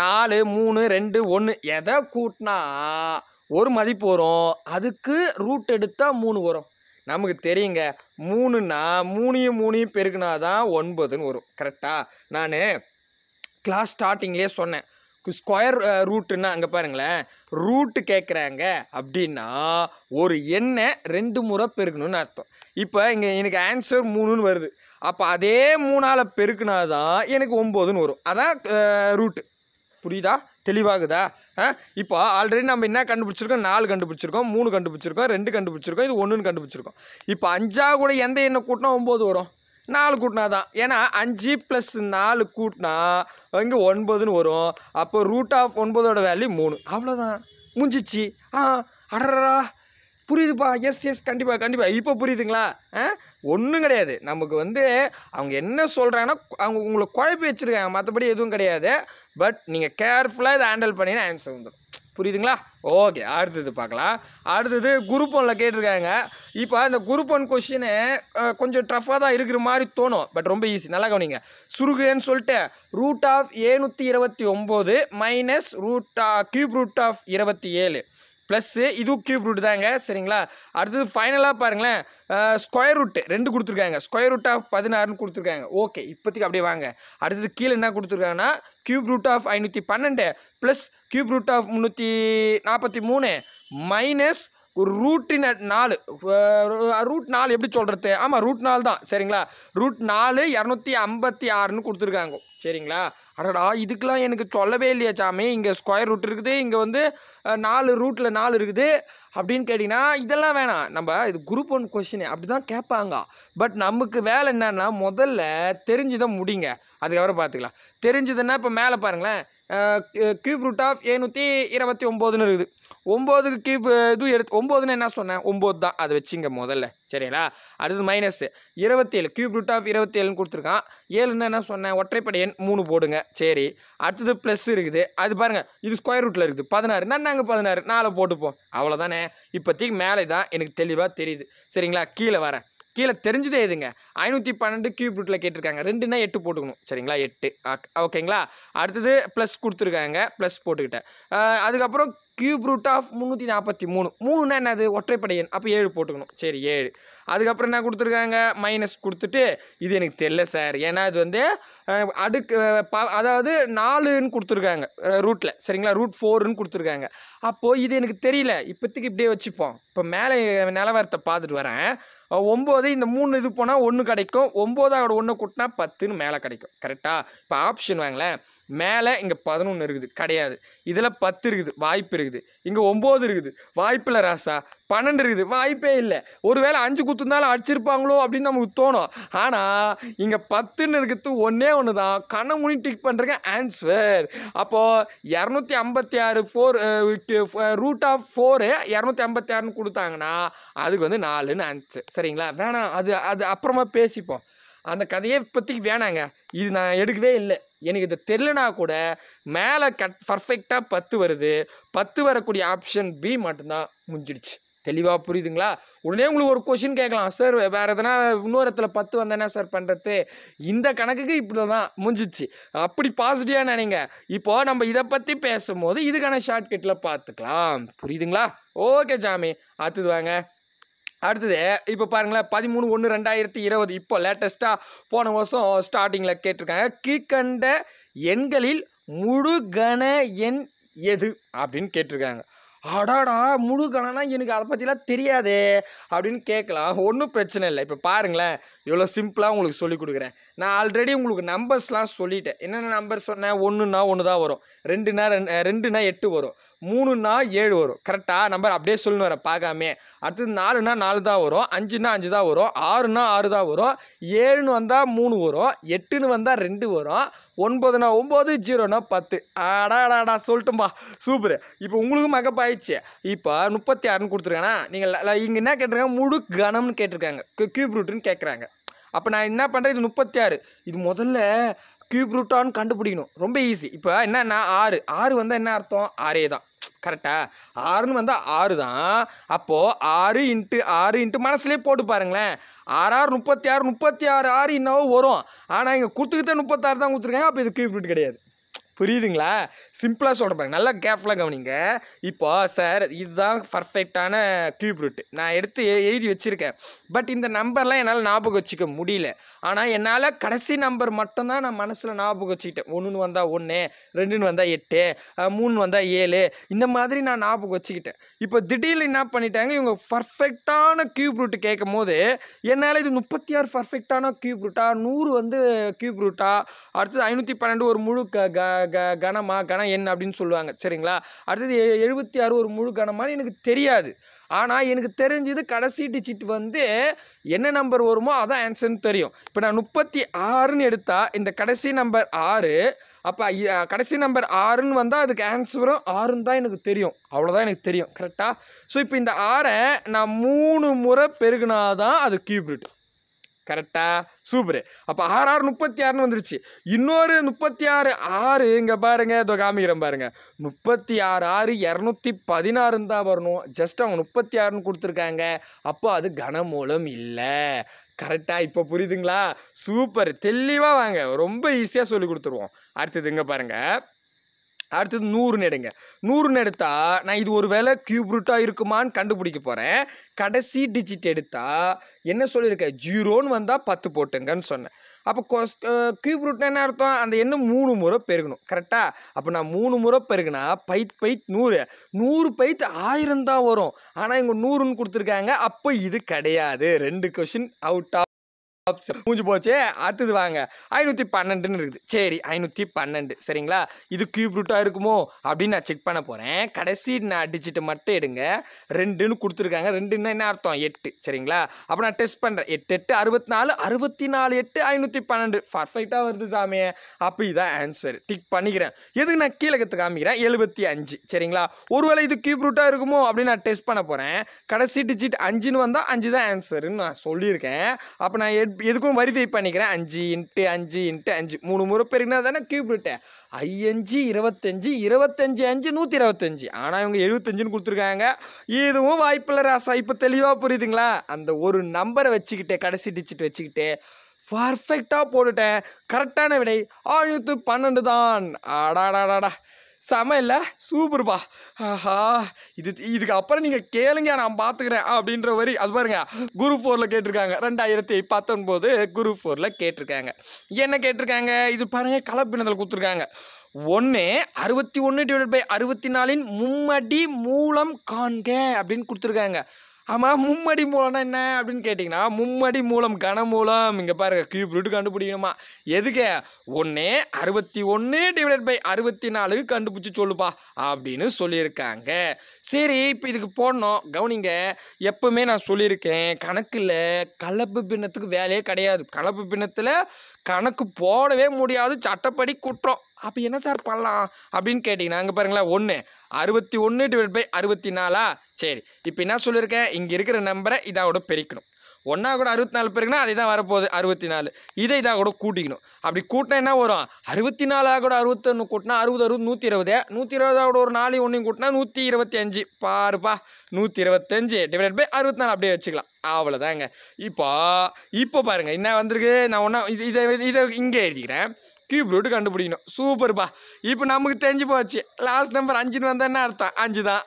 நாலு மூணு ரெண்டு ஒன்று எதை கூட்டினா ஒரு மதிப்பு வரும் அதுக்கு ரூட் எடுத்தால் மூணு வரும் நமக்கு தெரியுங்க மூணுன்னா மூணையும் மூணையும் பெருக்குனா தான் ஒன்பதுன்னு வரும் கரெக்டாக நான் கிளாஸ் ஸ்டார்டிங்லேயே சொன்னேன் ஸ்கொயர் ரூட்டுன்னா அங்கே பாருங்களேன் ரூட்டு கேட்குறாங்க அப்படின்னா ஒரு எண்ணை ரெண்டு முறை பெருக்கணும்னு அர்த்தம் இப்போ இங்கே எனக்கு ஆன்சர் மூணுன்னு வருது அப்போ அதே மூணால் பெருக்கினா தான் எனக்கு ஒம்போதுன்னு வரும் அதான் ரூட்டு uh, புரியுதா தெளிவாகுதா இப்போ ஆல்ரெடி நம்ம என்ன கண்டுபிடிச்சிருக்கோம் நாலு கண்டுபிடிச்சிருக்கோம் மூணு கண்டுபிடிச்சிருக்கோம் ரெண்டு கண்டுபிடிச்சிருக்கோம் இது ஒன்றுன்னு கண்டுபிடிச்சிருக்கோம் இப்போ அஞ்சா கூட எந்த எண்ணெய் கூட்டினா ஒம்பது வரும் நாலு கூட்டினா தான் ஏன்னா அஞ்சு ப்ளஸ் நாலு கூட்டினா இங்கே ஒன்பதுன்னு வரும் அப்போ ரூட் ஆஃப் ஒன்பதோட வேல்யூ மூணு அவ்வளோதான் முஞ்சிச்சு ஆ அடரா புரியுதுப்பா எஸ் எஸ் கண்டிப்பாக கண்டிப்பாக இப்போ புரியுதுங்களா ஆ ஒன்றும் கிடையாது நமக்கு வந்து அவங்க என்ன சொல்கிறாங்கன்னா அவங்க உங்களை குழப்பி வச்சுருக்காங்க மற்றபடி எதுவும் கிடையாது பட் நீங்கள் கேர்ஃபுல்லாக இதை ஹேண்டில் பண்ணினா ஆன்சர் வந்துடும் புரியுதுங்களா ஓகே அடுத்தது பார்க்கலாம் அடுத்தது குரூப் ஒனில் கேட்டிருக்காங்க இப்போ இந்த குரூப் ஒன் கொஷினு கொஞ்சம் டஃப்பாக தான் இருக்கிற மாதிரி தோணும் பட் ரொம்ப ஈஸி நல்லா கவனிங்க சுருகுன்னு சொல்லிட்டு ரூட் ஆஃப் ஏழ்நூற்றி இருபத்தி ஒம்பது minus root ah cube root of இருபத்தி ஏழு ப்ளஸ்ஸு இதுவும் க்யூப் ரூட் தாங்க சரிங்களா அடுத்தது ஃபைனலாக பாருங்களேன் ஸ்கொயர் ரூட்டு ரெண்டு கொடுத்துருக்காங்க ஸ்கொயர் ரூட் ஆஃப் பதினாறுன்னு கொடுத்துருக்காங்க ஓகே இப்போதைக்கு அப்படியே வாங்க அடுத்தது கீழே என்ன கொடுத்துருக்காங்கன்னா கியூப் ரூட் ஆஃப் ஐநூற்றி பன்னெண்டு ப்ளஸ் க்யூப் ரூட் ஆஃப் முந்நூற்றி நாற்பத்தி மூணு மைனஸ் ஒரு ரூட்டின் நாலு ரூட் நாலு எப்படி சொல்கிறது ஆமாம் ரூட் நாலு தான் சரிங்களா ரூட் நாலு இரநூத்தி ஐம்பத்தி ஆறுன்னு கொடுத்துருக்காங்க சரிங்களா அடடா இதுக்கெலாம் எனக்கு சொல்லவே இல்லையா சாமி இங்கே ஸ்கொயர் ரூட் இருக்குது இங்கே வந்து நாலு ரூட்டில் நாலு இருக்குது அப்படின்னு கேட்டிங்கன்னா இதெல்லாம் வேணாம் நம்ம இது குரூப் ஒன் கொஷின் அப்படி தான் கேட்பாங்க பட் நமக்கு வேலை என்னென்னா முதல்ல தெரிஞ்சுதான் முடிங்க அதுக்கப்புறம் பார்த்துக்கலாம் தெரிஞ்சதுன்னா இப்போ மேலே பாருங்களேன் கியூப் ரூட் ஆஃப் ஏழ்நூற்றி இருபத்தி ஒம்போதுன்னு இருக்குது ஒம்போதுக்கு கியூப் இது எடுத்து ஒம்போதுன்னு என்ன சொன்னேன் ஒம்பது தான் அதை வச்சுங்க முதல்ல சரிங்களா அடுத்தது மைனஸ் இருபத்தேழு கியூப் ரூட் ஆஃப் இருபத்தேழுன்னு கொடுத்துருக்கான் ஏழுன்னு என்ன சொன்னேன் ஒற்றைப்படை எண் மூணு போடுங்க சரி அடுத்தது ப்ளஸ் இருக்குது அது பாருங்கள் இது ஸ்கொயர் ரூட்டில் இருக்குது பதினாறு நாங்கள் பதினாறு நாலு போட்டுப்போம் அவ்வளோதானே இப்போதைக்கு மேலே தான் எனக்கு தெளிவாக தெரியுது சரிங்களா கீழே வரேன் கீழே தெரிஞ்சதே எதுங்க ஐநூற்றி பன்னெண்டு கியூப் ரூட்டில் கேட்டிருக்காங்க ரெண்டுனா எட்டு போட்டுக்கணும் சரிங்களா எட்டு ஓகேங்களா அடுத்தது ப்ளஸ் கொடுத்துருக்காங்க ப்ளஸ் போட்டுக்கிட்டேன் அதுக்கப்புறம் கியூப் ரூட் ஆஃப் முந்நூற்றி நாற்பத்தி மூணு மூணுனா என்னது ஒற்றைப்படை எண் அப்போ ஏழு போட்டுக்கணும் சரி ஏழு அதுக்கப்புறம் என்ன கொடுத்துருக்காங்க மைனஸ் கொடுத்துட்டு இது எனக்கு தெரில சார் ஏன்னா இது வந்து அடுக்கு அதாவது நாலுன்னு கொடுத்துருக்காங்க ரூட்டில் சரிங்களா ரூட் ஃபோருன்னு கொடுத்துருக்காங்க அப்போது இது எனக்கு தெரியல இப்போத்துக்கு இப்படியே வச்சுப்போம் இப்போ மேலே நிலவரத்தை பார்த்துட்டு வரேன் ஒம்பது இந்த மூணு இது போனால் ஒன்று கிடைக்கும் ஒம்போதாவோட ஒன்று கூட்டினா பத்துன்னு மேலே கிடைக்கும் கரெக்டாக இப்போ ஆப்ஷன் வாங்களேன் மேலே இங்கே பதினொன்று இருக்குது கிடையாது இதில் பத்து இருக்குது வாய்ப்பு இருக்குது இருக்குது இங்கே ஒம்பது இருக்குது வாய்ப்பில் ராசா பன்னெண்டு இருக்குது வாய்ப்பே இல்லை ஒருவேளை அஞ்சு குத்துனாலும் அடிச்சிருப்பாங்களோ அப்படின்னு நமக்கு தோணும் ஆனால் இங்கே பத்துன்னு இருக்கிறது ஒன்றே ஒன்று தான் கண்ணை முனி டிக் பண்ணுறங்க ஆன்சர் அப்போது இரநூத்தி ஐம்பத்தி ஆறு ஃபோர் ரூட் ஆஃப் ஃபோரு இரநூத்தி ஐம்பத்தி ஆறுன்னு கொடுத்தாங்கன்னா அதுக்கு வந்து நாலுன்னு ஆன்சர் சரிங்களா வேணாம் அது அது அப்புறமா பேசிப்போம் அந்த கதையை பற்றி வேணாங்க இது நான் எடுக்கவே இல்லை எனக்கு இது தெரிலனா கூட மேலே கட் பர்ஃபெக்டாக பத்து வருது பத்து வரக்கூடிய ஆப்ஷன் பி மட்டும்தான் முடிஞ்சிடுச்சு தெளிவாக புரியுதுங்களா உடனே உங்களுக்கு ஒரு கொஷின் கேட்கலாம் சார் வேறு எதனா இன்னொரு இடத்துல பத்து வந்தேன்னா சார் பண்ணுறது இந்த கணக்குக்கு இப்படி தான் முடிஞ்சிச்சு அப்படி பாசிட்டிவாக நினைங்க இப்போது நம்ம இதை பற்றி பேசும்போது இதுக்கான ஷார்ட்கட்டில் பார்த்துக்கலாம் புரியுதுங்களா ஓகே ஜாமி அடுத்தது வாங்க அடுத்தது இப்போ பாருங்களேன் பதிமூணு ஒன்று ரெண்டாயிரத்தி இருபது இப்போ லேட்டஸ்ட்டாக போன வருஷம் ஸ்டார்டிங்கில் கேட்டிருக்காங்க கீழ்கண்ட எண்களில் முழு கன எண் எது அப்படின்னு கேட்டிருக்காங்க அடாடா முழு கணனா எனக்கு அதை பற்றிலாம் தெரியாது அப்படின்னு கேட்கலாம் ஒன்றும் பிரச்சனை இல்லை இப்போ பாருங்களேன் இவ்வளோ சிம்பிளாக உங்களுக்கு சொல்லிக் கொடுக்குறேன் நான் ஆல்ரெடி உங்களுக்கு நம்பர்ஸ்லாம் சொல்லிட்டேன் என்னென்ன நம்பர் சொன்னேன் ஒன்றுன்னா ஒன்று தான் வரும் ரெண்டுனா ரெண்டு ரெண்டுனா எட்டு வரும் மூணுனா ஏழு வரும் கரெக்டாக நம்பர் அப்படியே சொல்லணும் வரேன் பார்க்காமே அடுத்தது நாலுனா நாலு தான் வரும் அஞ்சுனா அஞ்சு தான் வரும் ஆறுனா ஆறு தான் வரும் ஏழுன்னு வந்தால் மூணு வரும் எட்டுன்னு வந்தால் ரெண்டு வரும் ஒன்பதுனா ஒம்பது ஜீரோனா பத்து அடாடாடா சொல்லட்டும்பா சூப்பர் இப்போ உங்களுக்கு மகப்பா ஆயிடுச்சு இப்போ முப்பத்தி ஆறுன்னு கொடுத்துருக்கேனா நீங்கள் இங்கே என்ன கேட்டிருக்காங்க முழு கணம்னு கேட்டிருக்காங்க க்யூப் ரூட்டுன்னு கேட்குறாங்க அப்போ நான் என்ன பண்ணுறேன் இது முப்பத்தி ஆறு இது முதல்ல க்யூப் ரூட்டானு கண்டுபிடிக்கணும் ரொம்ப ஈஸி இப்போ என்னென்னா ஆறு ஆறு வந்தால் என்ன அர்த்தம் ஆறே தான் கரெக்டாக ஆறுன்னு வந்தால் ஆறு தான் அப்போது ஆறு இன்ட்டு ஆறு இன்ட்டு மனசுலேயே போட்டு பாருங்களேன் ஆறு ஆறு முப்பத்தி ஆறு முப்பத்தி ஆறு ஆறு இன்னவோ வரும் ஆனால் இங்கே கொடுத்துக்கிட்டே முப்பத்தாறு தான் கொடுத்துருக்காங்க அப்போ இது க்யூப் ரூட் கிடையாது புரியுதுங்களா சிம்பிளாக சொல்ல பாருங்க நல்லா கேர்ஃபுல்லாக கவனிங்க இப்போ சார் இதுதான் பர்ஃபெக்டான கியூப் ரூட் நான் எடுத்து எழுதி வச்சுருக்கேன் பட் இந்த நம்பர்லாம் என்னால் ஞாபகம் வச்சுக்க முடியல ஆனால் என்னால் கடைசி நம்பர் மட்டும்தான் நான் மனசில் ஞாபகம் வச்சுக்கிட்டேன் ஒன்றுன்னு வந்தால் ஒன்று ரெண்டுன்னு வந்தால் எட்டு மூணு வந்தால் ஏழு இந்த மாதிரி நான் ஞாபகம் வச்சுக்கிட்டேன் இப்போ திடீர்னு என்ன பண்ணிட்டாங்க இவங்க பர்ஃபெக்டான கியூப் ரூட் கேட்கும் போது என்னால் இது முப்பத்தி ஆறு பர்ஃபெக்டான கியூப் ரூட்டாக நூறு வந்து கியூப் ரூட்டாக அடுத்தது ஐநூற்றி பன்னெண்டு ஒரு முழு க க கணமா கணம் என் அப்படின்னு சொல்லுவாங்க சரிங்களா அடுத்தது எழுபத்தி ஆறு ஒரு முழு கணமானு எனக்கு தெரியாது ஆனால் எனக்கு தெரிஞ்சது கடைசி டிஜிட் வந்து என்ன நம்பர் வருமோ அதான் ஆன்சர்னு தெரியும் இப்போ நான் முப்பத்தி ஆறுன்னு எடுத்தால் இந்த கடைசி நம்பர் ஆறு அப்போ கடைசி நம்பர் ஆறுன்னு வந்தால் அதுக்கு ஆன்சரும் ஆறுன்னு தான் எனக்கு தெரியும் அவ்வளோதான் எனக்கு தெரியும் கரெக்டாக ஸோ இப்போ இந்த ஆறை நான் மூணு முறை பெருகுனா தான் அது கியூப்ரிட்டு கரெக்டாக சூப்பர் அப்போ ஆறு ஆறு முப்பத்தி ஆறுன்னு வந்துருச்சு இன்னொரு முப்பத்தி ஆறு ஆறு இங்கே பாருங்கள் இதோ காமிக்கிறேன் பாருங்கள் முப்பத்தி ஆறு ஆறு இரநூத்தி பதினாறுன்னு தான் வரணும் ஜஸ்ட் அவங்க முப்பத்தி ஆறுன்னு கொடுத்துருக்காங்க அப்போ அது கனமூலம் இல்லை கரெக்டாக இப்போ புரியுதுங்களா சூப்பர் தெளிவாக வாங்க ரொம்ப ஈஸியாக சொல்லி கொடுத்துருவோம் அடுத்தது இங்கே பாருங்கள் அடுத்தது நூறுன்னு எடுங்க நூறுன்னு எடுத்தால் நான் இது ஒரு வேலை கியூப் ரூட்டாக இருக்குமான்னு கண்டுபிடிக்க போகிறேன் கடைசி டிஜிட் எடுத்தால் என்ன சொல்லியிருக்கேன் ஜீரோன்னு வந்தால் பத்து போட்டுங்கன்னு சொன்னேன் அப்போ கொஸ் கியூப் ரூட்னா என்ன அர்த்தம் அந்த எண்ணம் மூணு முறை பெருகணும் கரெக்டாக அப்போ நான் மூணு முறை பெருகுனா பைத் பைத் நூறு நூறு பைத் ஆயிரம் தான் வரும் ஆனால் இவங்க நூறுன்னு கொடுத்துருக்காங்க அப்போ இது கிடையாது ரெண்டு கொஷின் அவுட் மூஞ்சி போச்சு அடுத்தது வாங்க ஐநூற்றி பன்னெண்டுன்னு இருக்குது சரி ஐநூற்றி பன்னெண்டு சரிங்களா இது கியூப் ரூட்டாக இருக்குமோ அப்படின்னு நான் செக் பண்ண போகிறேன் கடைசி நான் டிஜிட்டு மட்டும் எடுங்க ரெண்டுன்னு கொடுத்துருக்காங்க ரெண்டுன்னு என்ன அர்த்தம் எட்டு சரிங்களா அப்போ நான் டெஸ்ட் பண்ணுறேன் எட்டு எட்டு அறுபத்தி நாலு அறுபத்தி நாலு எட்டு ஐநூற்றி பன்னெண்டு பர்ஃபெக்டாக வருது சாமியே அப்போ இதான் ஆன்சர் டிக் பண்ணிக்கிறேன் எதுக்கு நான் கீழே காமிக்கிறேன் எழுபத்தி அஞ்சு சரிங்களா ஒருவேளை இது கியூப் ரூட்டாக இருக்குமோ அப்படின்னு நான் டெஸ்ட் பண்ண போகிறேன் கடைசி டிஜிட் அஞ்சுன்னு வந்தால் அஞ்சு தான் ஆன்சர்னு நான் சொல்லியிருக்கேன் அப்போ நான் எட் எதுக்கும் வெரிஃபை பண்ணிக்கிறேன் அஞ்சு இன்ட்டு அஞ்சு இன்ட்டு அஞ்சு மூணு முறை பேருக்குனா தானே விட்டேன் ஐயஞ்சு இருபத்தஞ்சு இருபத்தஞ்சு அஞ்சு நூற்றி இருபத்தஞ்சி ஆனால் இவங்க எழுபத்தஞ்சுன்னு கொடுத்துருக்காங்க இதுவும் வாய்ப்பில்லை ராசா இப்போ தெளிவாக புரியுதுங்களா அந்த ஒரு நம்பரை வச்சுக்கிட்டு கடைசி டிச்சிட்டு வச்சுக்கிட்டு பர்ஃபெக்டாக போட்டுட்டேன் கரெக்டான விடை ஆயிரத்து பன்னெண்டு தான் அடாடாடாடா செம இல்லை சூப்பர்ப்பா ஆஹா இது இதுக்கு அப்புறம் நீங்கள் கேளுங்க நான் பார்த்துக்கிறேன் அப்படின்ற வரி அது பாருங்க குரு ஃபோரில் கேட்டிருக்காங்க ரெண்டாயிரத்தி பத்தொன்பது குரு ஃபோரில் கேட்டிருக்காங்க என்ன கேட்டிருக்காங்க இது பாருங்கள் கலப்பினத்தில் கொடுத்துருக்காங்க ஒன்று அறுபத்தி ஒன்று டிவைட் பை அறுபத்தி நாலின் மும்மடி மூலம் காண்க அப்படின்னு கொடுத்துருக்காங்க ஆமாம் மும்மடி மூலம்னா என்ன அப்படின்னு கேட்டிங்கன்னா மும்மடி மூலம் கனமூலம் இங்கே பாருங்கள் கியூப் ரூட்டு கண்டுபிடிக்கணுமா எதுக்கு ஒன்று அறுபத்தி ஒன்று டிவைடட் பை அறுபத்தி நாலுக்கு கண்டுபிடிச்சி சொல்லுப்பா அப்படின்னு சொல்லியிருக்காங்க சரி இப்போ இதுக்கு போடணும் கவனிங்க எப்பவுமே நான் சொல்லியிருக்கேன் கணக்கில் கலப்பு பின்னத்துக்கு வேலையே கிடையாது கலப்பு பின்னத்தில் கணக்கு போடவே முடியாது சட்டப்படி குற்றம் அப்போ என்ன சார் பண்ணலாம் அப்படின்னு கேட்டிங்கன்னா அங்கே பாருங்களேன் ஒன்று அறுபத்தி ஒன்று டிவைட் பை அறுபத்தி நாலா சரி இப்போ என்ன சொல்லியிருக்கேன் இங்கே இருக்கிற நம்பரை இதாவோட பெருக்கணும் ஒன்றா கூட அறுபத்தி நாலு பேருக்குன்னா அதை தான் வரப்போகுது அறுபத்தி நாலு இதை இதாக கூட கூட்டிக்கணும் அப்படி கூட்டினா என்ன வரும் அறுபத்தி நாலாக கூட அறுபத்தொன்று கூட்டினா அறுபது அறுபது நூற்றி இருபது நூற்றி இருபதாக கூட ஒரு நாலு ஒன்றையும் கூட்டினா நூற்றி இருபத்தி அஞ்சு பாருப்பா நூற்றி இருபத்தஞ்சு டிவைட் பை அறுபத்தி நாலு அப்படியே வச்சுக்கலாம் அவ்வளோதாங்க இப்போ இப்போ பாருங்கள் என்ன வந்திருக்கு நான் ஒன்றா இது இதை இதை இங்கே எழுதிக்கிறேன் கீப் ரூட்டு கண்டுபிடிக்கணும் சூப்பர்ப்பா இப்போ நமக்கு தெரிஞ்சு போச்சு லாஸ்ட் நம்பர் அஞ்சுன்னு வந்தால் என்ன அர்த்தம் அஞ்சு தான்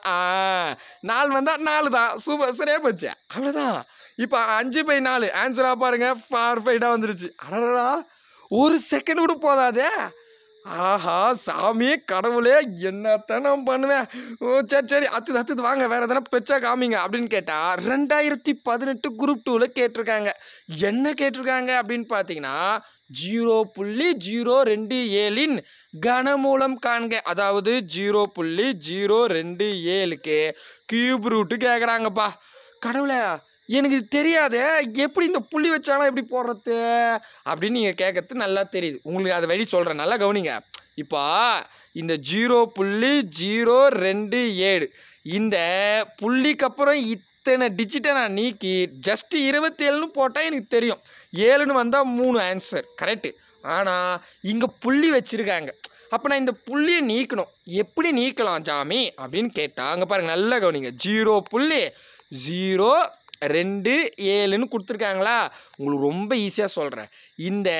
நாலு வந்தால் நாலு தான் சூப்பர் சரியா போச்சு அவ்வளோதான் இப்போ அஞ்சு பை நாலு ஆன்சராக பாருங்கள் ஃபைடாக வந்துருச்சு அடடா ஒரு செகண்ட் கூட போதாதே ஆஹா சாமி கடவுளே என்னத்தான் நான் பண்ணுவேன் ஓ சரி சரி அத்துது அத்துது வாங்க வேறு எதனா பெச்சா காமிங்க அப்படின்னு கேட்டால் ரெண்டாயிரத்தி பதினெட்டு குரூப் டூவில் கேட்டிருக்காங்க என்ன கேட்டிருக்காங்க அப்படின்னு பார்த்தீங்கன்னா ஜீரோ புள்ளி ஜீரோ ரெண்டு ஏழின் கனமூலம் காண்க அதாவது ஜீரோ புள்ளி ஜீரோ ரெண்டு ஏழுக்கு கியூப் ரூட்டு கேட்குறாங்கப்பா கடவுளே எனக்கு இது தெரியாது எப்படி இந்த புள்ளி வச்சாலும் எப்படி போடுறது அப்படின்னு நீங்கள் கேட்கறது நல்லா தெரியுது உங்களுக்கு அதை வழி சொல்கிறேன் நல்லா கவனிங்க இப்போ இந்த ஜீரோ புள்ளி ஜீரோ ரெண்டு ஏழு இந்த புள்ளிக்கு அப்புறம் இத்தனை டிஜிட்டை நான் நீக்கி ஜஸ்ட்டு இருபத்தி போட்டால் எனக்கு தெரியும் ஏழுன்னு வந்தால் மூணு ஆன்சர் கரெக்டு ஆனால் இங்கே புள்ளி வச்சுருக்காங்க அப்போ நான் இந்த புள்ளியை நீக்கணும் எப்படி நீக்கலாம் ஜாமி அப்படின்னு கேட்டால் அங்கே பாருங்கள் நல்லா கவனிங்க ஜீரோ புள்ளி ஜீரோ ரெண்டு ஏழுன்னு கொடுத்துருக்காங்களா உங்களுக்கு ரொம்ப ஈஸியாக சொல்கிறேன் இந்த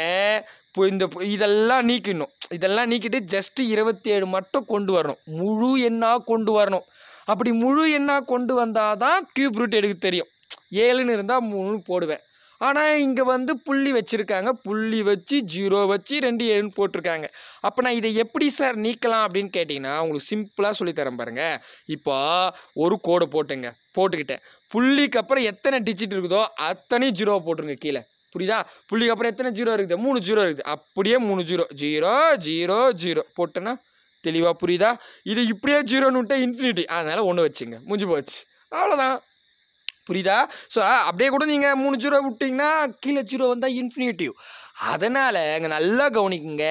இப்போ இந்த இதெல்லாம் நீக்கணும் இதெல்லாம் நீக்கிட்டு ஜஸ்ட்டு இருபத்தி ஏழு மட்டும் கொண்டு வரணும் முழு எண்ணாக கொண்டு வரணும் அப்படி முழு எண்ணாக கொண்டு வந்தால் தான் க்யூப் ரூட் எடுக்க தெரியும் ஏழுன்னு இருந்தால் மூணுன்னு போடுவேன் ஆனால் இங்கே வந்து புள்ளி வச்சுருக்காங்க புள்ளி வச்சு ஜீரோ வச்சு ரெண்டு ஏழுன்னு போட்டிருக்காங்க அப்போ நான் இதை எப்படி சார் நீக்கலாம் அப்படின்னு கேட்டிங்கன்னா உங்களுக்கு சிம்பிளாக சொல்லித்தரேன் பாருங்கள் இப்போ ஒரு கோடு போட்டுங்க போட்டுக்கிட்டேன் புள்ளிக்கு அப்புறம் எத்தனை டிஜிட் இருக்குதோ அத்தனையும் ஜீரோ போட்டுருங்க கீழே புரியுதா புள்ளிக்கு அப்புறம் எத்தனை ஜீரோ இருக்குது மூணு ஜீரோ இருக்குது அப்படியே மூணு ஜீரோ ஜீரோ ஜீரோ ஜீரோ போட்டேன்னா தெளிவாக புரியுதா இது இப்படியே ஜீரோன்னு விட்டால் இன்ஃபினிட்டி அதனால் ஒன்று வச்சுங்க முடிஞ்சு போச்சு அவ்வளோதான் புரியுதா ஸோ அப்படியே கூட நீங்கள் மூணு ஜீரோ விட்டிங்கன்னா கீழே ஜீரோ வந்தால் இன்ஃபினிட்டிவ் அதனால் இங்கே நல்லா கவனிக்குங்க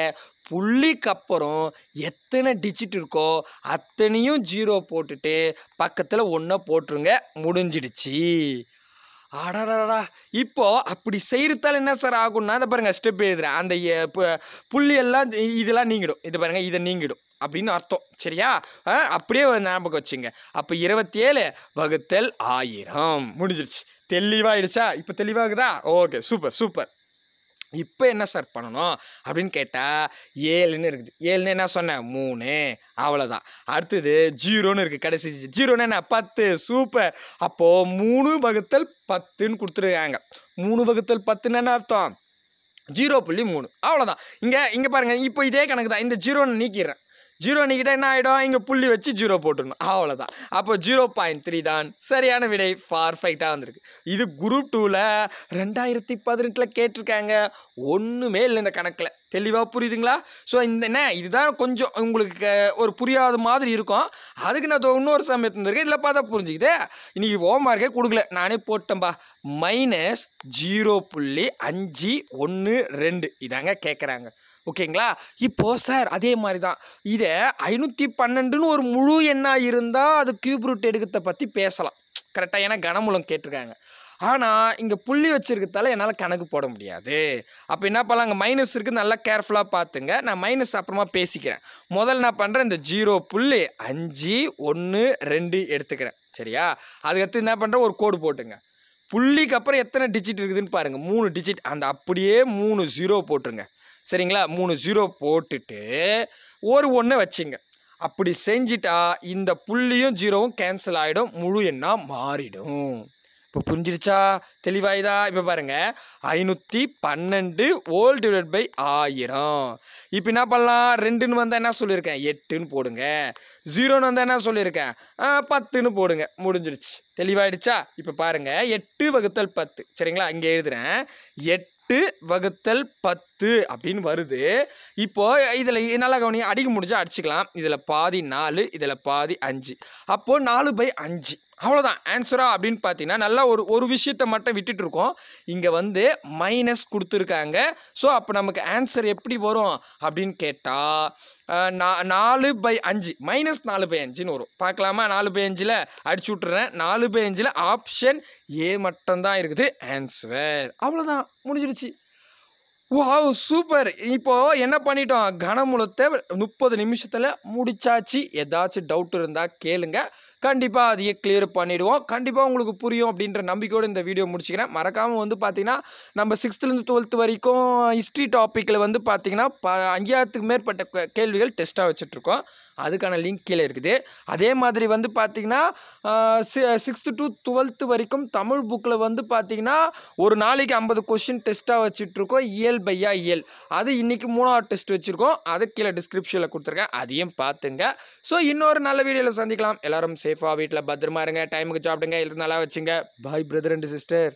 புள்ளிக்கு அப்புறம் எத்தனை டிஜிட் இருக்கோ அத்தனையும் ஜீரோ போட்டுட்டு பக்கத்தில் ஒன்றை போட்டுருங்க முடிஞ்சிடுச்சு அடாடாடா இப்போது அப்படி செய்கிறதால என்ன சார் ஆகும்னா இதை பாருங்கள் ஸ்டெப் எழுதுகிறேன் அந்த புள்ளி எல்லாம் இதெல்லாம் நீங்கிடும் இது பாருங்கள் இதை நீங்கிடும் அப்படின்னு அர்த்தம் சரியா அப்படியே ஞாபகம் வச்சுங்க அப்போ இருபத்தி ஏழு வகுத்தல் ஆயிரம் முடிஞ்சிருச்சு தெளிவாயிடுச்சா இப்போ தெளிவாகுதா ஓகே சூப்பர் சூப்பர் இப்போ என்ன சார் பண்ணணும் அப்படின்னு கேட்டால் ஏழுன்னு இருக்குது ஏழுன்னு என்ன சொன்னேன் மூணு அவ்வளோதான் அடுத்தது ஜீரோன்னு இருக்குது கடைசி ஜீரோன்னு என்ன பத்து சூப்பர் அப்போது மூணு வகுத்தல் பத்துன்னு கொடுத்துருக்காங்க மூணு வகுத்தல் பத்துன்னு என்ன அர்த்தம் ஜீரோ புள்ளி மூணு அவ்வளோதான் இங்கே இங்கே பாருங்கள் இப்போ இதே கணக்கு தான் இந்த ஜீரோன்னு நீக்கிடுறேன் ஜீரோ நீக்கிட்ட என்ன ஆகிடும் இங்கே புள்ளி வச்சு ஜீரோ போட்டுடணும் அவ்வளோதான் அப்போ ஜீரோ பாயிண்ட் த்ரீ தான் சரியான விடை பர்ஃபெக்டாக வந்திருக்கு இது குரூப் டூவில் ரெண்டாயிரத்தி பதினெட்டில் கேட்டிருக்காங்க ஒன்றுமே இல்லை இந்த கணக்கில் தெளிவாக புரியுதுங்களா ஸோ இந்த என்ன இதுதான் கொஞ்சம் உங்களுக்கு ஒரு புரியாத மாதிரி இருக்கும் அதுக்கு நான் இன்னொரு சமயத்து வந்திருக்கேன் இதில் பார்த்தா புரிஞ்சுக்குது இன்றைக்கி ஹோம் மார்க்கே கொடுக்கல நானே போட்டேன்பா மைனஸ் ஜீரோ புள்ளி அஞ்சு ஒன்று ரெண்டு இதாங்க கேட்குறாங்க ஓகேங்களா இப்போ சார் அதே மாதிரி தான் இதே ஐநூற்றி பன்னெண்டுன்னு ஒரு முழு எண்ணாக இருந்தால் அது கியூப் ரூட் எடுக்கிறத பற்றி பேசலாம் கரெக்டாக ஏன்னா கனமூலம் கேட்டிருக்காங்க ஆனால் இங்கே புள்ளி வச்சுருக்கத்தால என்னால் கணக்கு போட முடியாது அப்போ என்ன பண்ணலாம் அங்கே மைனஸ் இருக்குது நல்லா கேர்ஃபுல்லாக பார்த்துங்க நான் மைனஸ் அப்புறமா பேசிக்கிறேன் முதல்ல நான் பண்ணுறேன் இந்த ஜீரோ புள்ளி அஞ்சு ஒன்று ரெண்டு எடுத்துக்கிறேன் சரியா அதுக்கடுத்து என்ன பண்ணுறேன் ஒரு கோடு போட்டுங்க புள்ளிக்கு அப்புறம் எத்தனை டிஜிட் இருக்குதுன்னு பாருங்கள் மூணு டிஜிட் அந்த அப்படியே மூணு ஜீரோ போட்டுருங்க சரிங்களா மூணு ஜீரோ போட்டுட்டு ஒரு ஒன்று வச்சுங்க அப்படி செஞ்சிட்டா இந்த புள்ளியும் ஜீரோவும் கேன்சல் ஆகிடும் முழு எண்ணாக மாறிடும் இப்போ புரிஞ்சிருச்சா தெளிவாயுதா இப்போ பாருங்க ஐநூற்றி பன்னெண்டு ஓல் டிவைட் பை ஆயிரம் இப்போ என்ன பண்ணலாம் ரெண்டுன்னு வந்தால் என்ன சொல்லியிருக்கேன் எட்டுன்னு போடுங்க ஜீரோன்னு வந்தால் என்ன சொல்லியிருக்கேன் பத்துன்னு போடுங்க முடிஞ்சிருச்சு தெளிவாயிடுச்சா இப்போ பாருங்கள் எட்டு வகுத்தல் பத்து சரிங்களா இங்கே எழுதுகிறேன் எட்டு வகுத்தல் பத்து அப்படின்னு வருது இப்போது இதில் நல்லா கவனிங்க அடிக்க முடிஞ்சால் அடிச்சுக்கலாம் இதில் பாதி நாலு இதில் பாதி அஞ்சு அப்போது நாலு பை அஞ்சு அவ்வளோதான் ஆன்சரா அப்படின்னு பார்த்தீங்கன்னா நல்லா ஒரு ஒரு விஷயத்தை மட்டும் விட்டுட்டு இருக்கோம் இங்கே வந்து மைனஸ் கொடுத்துருக்காங்க ஸோ அப்போ நமக்கு ஆன்சர் எப்படி வரும் அப்படின்னு கேட்டால் நாலு பை அஞ்சு மைனஸ் நாலு பை அஞ்சுன்னு வரும் பார்க்கலாமா நாலு பை அஞ்சில் அடிச்சு விட்டுறேன் நாலு பை அஞ்சில் ஆப்ஷன் ஏ மட்டும்தான் இருக்குது ஆன்சர் அவ்வளோதான் முடிஞ்சிருச்சு வாவ் சூப்பர் இப்போது என்ன பண்ணிட்டோம் கனமுலத்தை முப்பது நிமிஷத்தில் முடிச்சாச்சு ஏதாச்சும் டவுட் இருந்தால் கேளுங்க கண்டிப்பாக அதையே கிளியர் பண்ணிவிடுவோம் கண்டிப்பாக உங்களுக்கு புரியும் அப்படின்ற நம்பிக்கையோடு இந்த வீடியோ முடிச்சுக்கிறேன் மறக்காமல் வந்து பார்த்திங்கன்னா நம்ம சிக்ஸ்த்துலேருந்து டுவெல்த்து வரைக்கும் ஹிஸ்ட்ரி டாப்பிக்கில் வந்து பார்த்திங்கன்னா ப அஞ்சாயிரத்துக்கு மேற்பட்ட கேள்விகள் டெஸ்ட்டாக வச்சுட்ருக்கோம் அதுக்கான லிங்க் கீழே இருக்குது அதே மாதிரி வந்து பார்த்திங்கன்னா சிக்ஸ்த்து டு டுவெல்த்து வரைக்கும் தமிழ் புக்கில் வந்து பார்த்திங்கன்னா ஒரு நாளைக்கு ஐம்பது கொஷின் டெஸ்ட்டாக வச்சுட்ருக்கோம் இயல் பையா இயல் அது இன்றைக்கி மூணாவது டெஸ்ட் வச்சுருக்கோம் அது கீழே டிஸ்கிரிப்ஷனில் கொடுத்துருக்கேன் அதையும் பார்த்துங்க ஸோ இன்னொரு நல்ல வீடியோவில் சந்திக்கலாம் எல்லோரும் சேஃபாக வீட்டில் பத்திரமா இருங்க டைமுக்கு சாப்பிடுங்க எழுத்து நல்லா வச்சுங்க பாய் பிரதர் அண்ட் சிஸ்டர்